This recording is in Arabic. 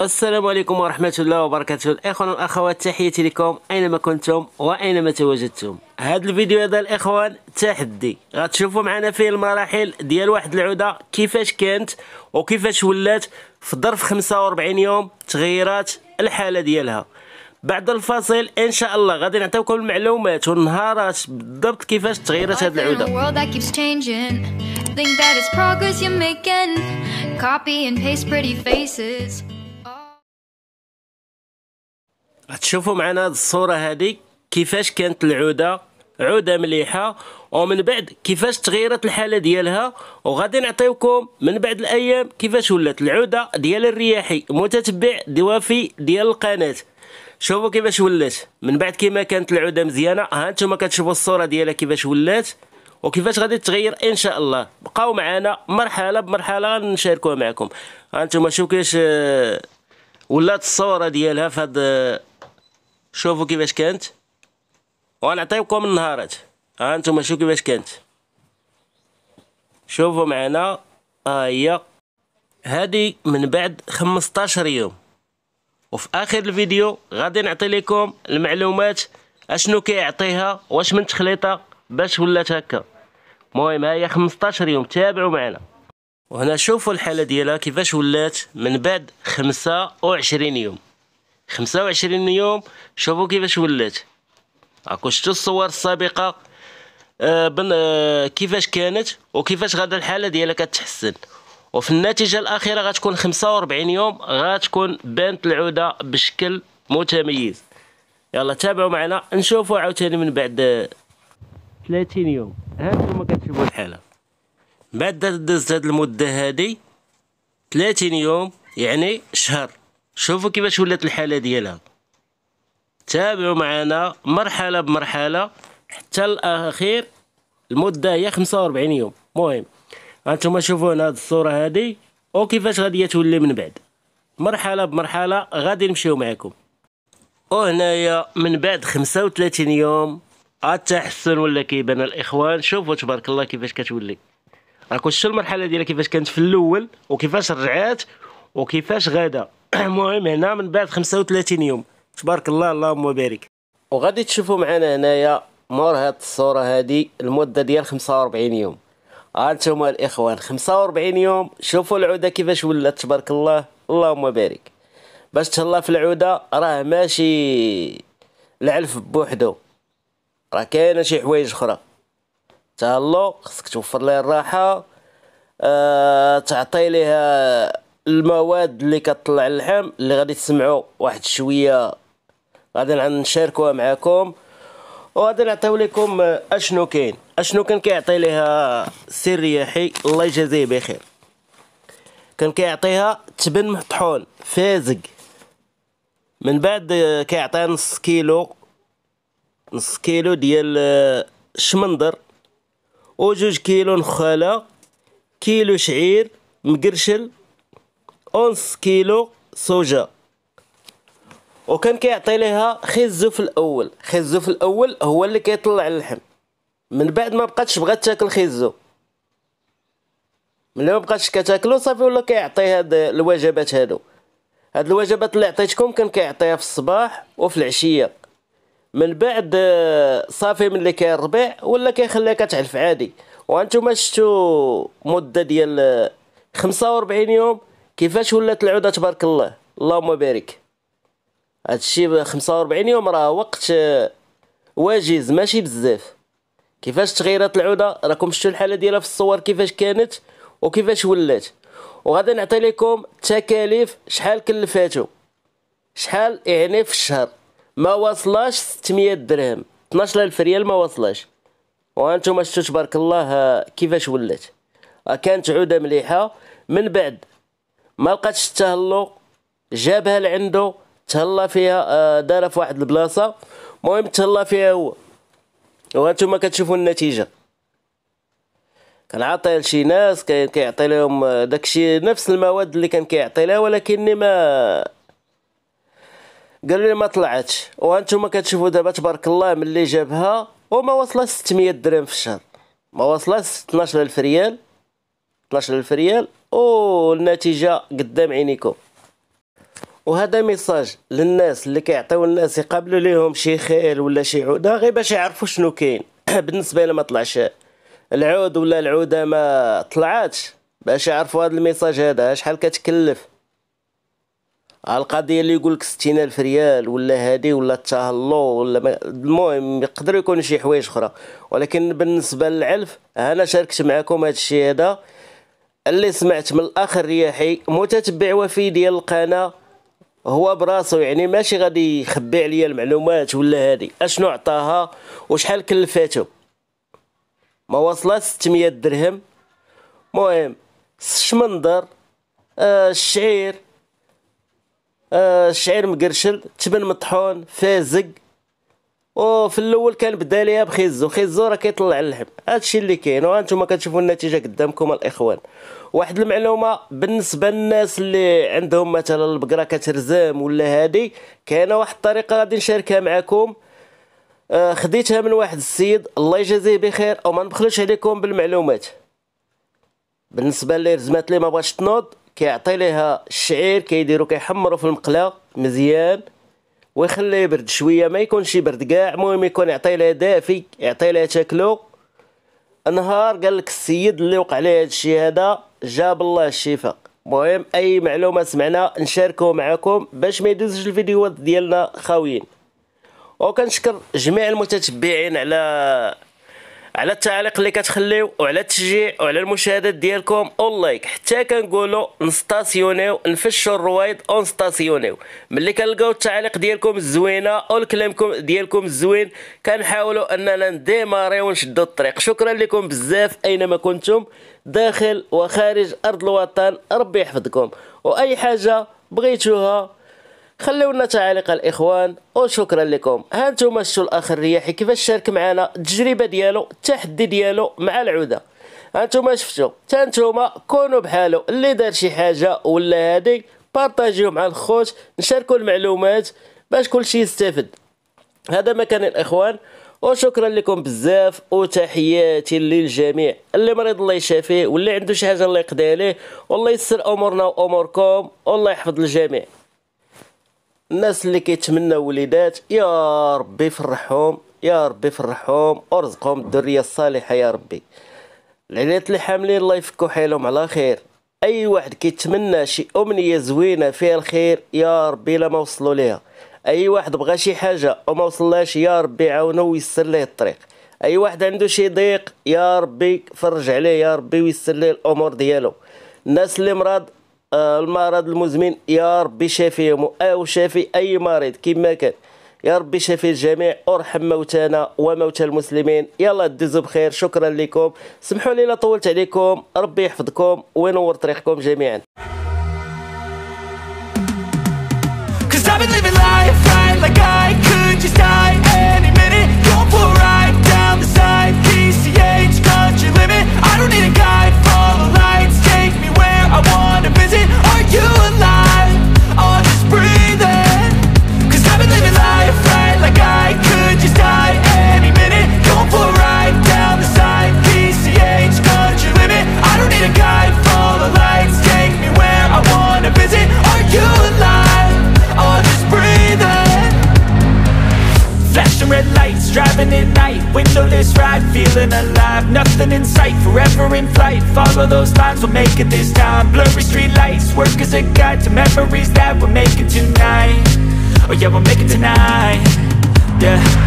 السلام عليكم ورحمة الله وبركاته الإخوان والأخوات تحياتي لكم أينما كنتم وأينما تواجدتم هذا الفيديو هذا الإخوان تحدي غتشوفوا معنا فيه المراحل ديال واحد العودة كيفاش كانت وكيفاش ولات في ظرف 45 يوم تغيرات الحالة ديالها بعد الفاصل ان شاء الله غادي نعطيكم المعلومات والنهارات بالضبط كيفاش تغيرت هذه العوده تشوفوا معنا الصوره هذه كيفاش كانت العوده عوده مليحه ومن بعد كيفاش تغيرت الحاله ديالها وغادي نعطيوكم من بعد الايام كيفاش ولات العوده ديال الرياحي متتبع دوافي ديال القناه شوفوا كيفاش ولات من بعد كيما كانت العوده مزيانه ها انتم كتشوفوا الصوره ديالها كيفاش ولات وكيفاش غادي تغير ان شاء الله بقاو معنا مرحله بمرحله غنشاركوها معكم ها انتم شوفوا كيفاش آه، ولات الصوره ديالها في هذا آه، شوفوا كيفاش كانت ونعطيكم النهارات ها نتوما شوفوا كيفاش كانت شوفوا معنا ها هي هادي من بعد 15 يوم وفي اخر الفيديو غادي نعطي لكم المعلومات اشنو كيعطيها واش من تخليطه باش ولات هكا المهم ها هي 15 يوم تابعوا معنا وهنا شوفوا الحاله ديالها كيفاش ولات من بعد 25 يوم خمسة وعشرين يوم شوفوا كيفاش ولات اكو شفتوا الصور السابقة آه بن آه كيفاش كانت وكيفاش غادا الحالة ديالها كتحسن وفي النتيجة الأخيرة غتكون خمسة وربعين يوم غتكون بانت العودة بشكل متميز يلا تابعوا معنا نشوفوا عاوتاني من بعد ثلاثين يوم هانتوما كتشوفوا الحالة بعد دازت هاد المدة هادي ثلاثين يوم يعني شهر شوفوا كيفاش ولات الحالة ديالها تابعوا معنا مرحلة بمرحلة حتى الأخير المدة هي خمسة وربعين يوم مهم هانتوما شوفوا هنا هاد الصورة هادي وكيفاش غادي تولي من بعد مرحلة بمرحلة غادي نمشيو معكم وهنايا من بعد خمسة وثلاثين يوم التحسن ولا كيبان الاخوان شوفوا تبارك الله كيفاش كتولي راكم شفتوا المرحله ديالها كيفاش كانت في الاول وكيفاش رجعات وكيفاش غادا المهم هنا من بعد 35 يوم تبارك الله اللهم بارك وغادي تشوفوا معنا هنايا مور هاد الصوره هادي المده ديال 45 يوم هانتوما الاخوان 45 يوم شوفوا العوده كيفاش ولات تبارك الله اللهم بارك باش تهلا في العوده راه ماشي العلف بوحدو راه كاينه شي حوايج اخرى تهلو خصك توفر ليه الراحه أه تعطي ليها المواد اللي كطلع اللحم اللي غادي تسمعوا واحد شويه غادي نشاركوها معكم وغادي نعطيو لكم اشنو كاين اشنو كان كيعطي ليها السي الرياحي الله يجازيه بخير كان كيعطيها تبن مطحون فازق من بعد كيعطيها نص كيلو نص كيلو ديال الشمندر وجوج كيلو نخاله كيلو شعير مقرشل أونس كيلو صوجة وكان كيعطي ليها في الاول في الاول هو اللي كيطلع اللحم من بعد ما بقاتش بغات تاكل خزو ملي ما بقاتش كتاكلو صافي ولا كيعطي هاد الوجبات هادو هاد الوجبات اللي عطيتكم كان كيعطيها في الصباح وفي العشيه من بعد صافي ملي كيربيع ولا كيخليها كتعلف عادي وانتم شفتوا مده ديال 45 يوم كيفاش ولات العوده تبارك الله اللهم بارك هادشي 45 يوم راه وقت آه، واجز ماشي بزاف كيفاش تغيرت العوده راكم شفتوا الحاله ديالها في الصور كيفاش كانت وكيفاش ولات وغادي نعطي لكم التكاليف شحال كلفاتو شحال يعني في الشهر ما وصلاش 600 درهم 12000 ريال ما وصلاش وانتم شفتوا تبارك الله آه، كيفاش ولات آه، كانت عوده مليحه من بعد ما لقاتش تهلو جابها لعندو تهلا فيها آه، دارها في واحد البلاصه المهم تهلا فيها هو وهانتوما كتشوفوا النتيجه كان كنعطي لشي ناس كيعطي لهم آه، داكشي نفس المواد اللي كان كيعطي لها ولكني ما قالوا لي ما طلعتش وهانتوما كتشوفوا دابا تبارك الله ملي جابها وما وصلت 600 درهم في الشهر ما وصلت 12000 ريال 12000 ريال والنتيجه قدام عينيكم وهذا ميساج للناس اللي كيعطيو الناس يقابلوا ليهم شي خيل ولا شي عوده غير باش يعرفوا شنو كاين بالنسبه الا طلعش العود ولا العوده ما طلعاتش باش يعرفوا هذا الميساج هذا شحال كتكلف القضيه اللي يقول لك 60000 ريال ولا هادي ولا التهلو ولا المهم يقدر يكون شي حوايج اخرى ولكن بالنسبه للعلف انا شاركت معكم هذا الشيء هذا اللي سمعت من الاخ الرياحي متتبع وفي ديال القناه هو براسو يعني ماشي غادي يخبي عليا المعلومات ولا هادي اشنو عطاها وشحال كلفاتو ما وصلت 600 درهم مهم الشمندر آه الشعير آه الشعير مقرشل تبن مطحون فازق وفي الاول كان بدا ليها بخيزو خيزو راه كيطلع اللحم هادشي اللي كاين وانتم كتشوفوا النتيجه قدامكم الاخوان واحد المعلومه بالنسبه للناس اللي عندهم مثلا البقره كترزام ولا هادي كاينه واحد الطريقه غادي نشاركها معكم أه، خديتها من واحد السيد الله يجازيه بخير وما نبخلش عليكم بالمعلومات بالنسبه اللي رزمات لي ما بغاتش تنوض كيعطي ليها الشعير كيديرو كيحمرو في المقله مزيان ويخليه يبرد شويه ما يكونش يبرد كاع المهم يكون يعطي له دافي يعطي له تاكلو نهار قال لك السيد اللي وقع عليه هذا الشيء هذا جاب الله الشفاء المهم اي معلومه سمعنا نشاركه معكم باش ما يدوزش الفيديوهات ديالنا خاويين وكنشكر جميع المتتبعين على على التعليق اللي كتخليو وعلى التشجيع وعلى المشاهدات ديالكم واللايك حتى كنقولوا نستاسيونيو نفشوا الروايض اونستاسيونيو ملي كنلقاو التعليق ديالكم الزوينه او ديالكم الزوين كنحاولوا اننا نديماريو ونشدوا الطريق شكرا لكم بزاف اينما كنتم داخل وخارج ارض الوطن ربي يحفظكم واي حاجه بغيتوها خلونا تعاليق الاخوان وشكرا لكم ها انتم شفتوا الاخ الرياحي كيفاش شارك معنا التجربه ديالو التحدي ديالو مع العوده هانتوما شفتوا نتوما كونوا بحالو اللي دار شي حاجه ولا هادي بارطاجيو مع الخوت نشاركوا المعلومات باش كلشي يستافد هذا ما كان الاخوان وشكرا لكم بزاف وتحياتي للجميع اللي مريض الله يشافيه واللي عنده شي حاجه الله يقضي عليه والله يسر امورنا واموركم والله يحفظ الجميع الناس اللي كيتمناو وليدات يا ربي فرحهم يا ربي فرحهم ارزقهم الذريه الصالحه يا ربي العيالات اللي حاملين الله يفكو حيلهم على خير اي واحد كيتمنى شي امنيه زوينه فيها الخير يا ربي لا ما وصلوا ليها اي واحد بغى شي حاجه وما وصلهاش يا ربي عاونه ويسر ليه الطريق اي واحد عنده شي ضيق يا ربي فرج عليه يا ربي ويسر ليه الامور ديالو الناس اللي مرض آه، المرض المزمن يا ربي شافيهم او شافي اي مريض كما كان يا ربي شافي الجميع ارحم موتانا وموتى المسلمين يلا دوزوا بخير شكرا لكم سمحوا لي لا طولت عليكم ربي يحفظكم وينور طريقكم جميعا Cause I've been living life right like I could just die living at night Windowless ride, feeling alive Nothing in sight, forever in flight Follow those lines, we'll make it this time Blurry street lights, work as a guide To memories that we're making tonight Oh yeah, we're making tonight Yeah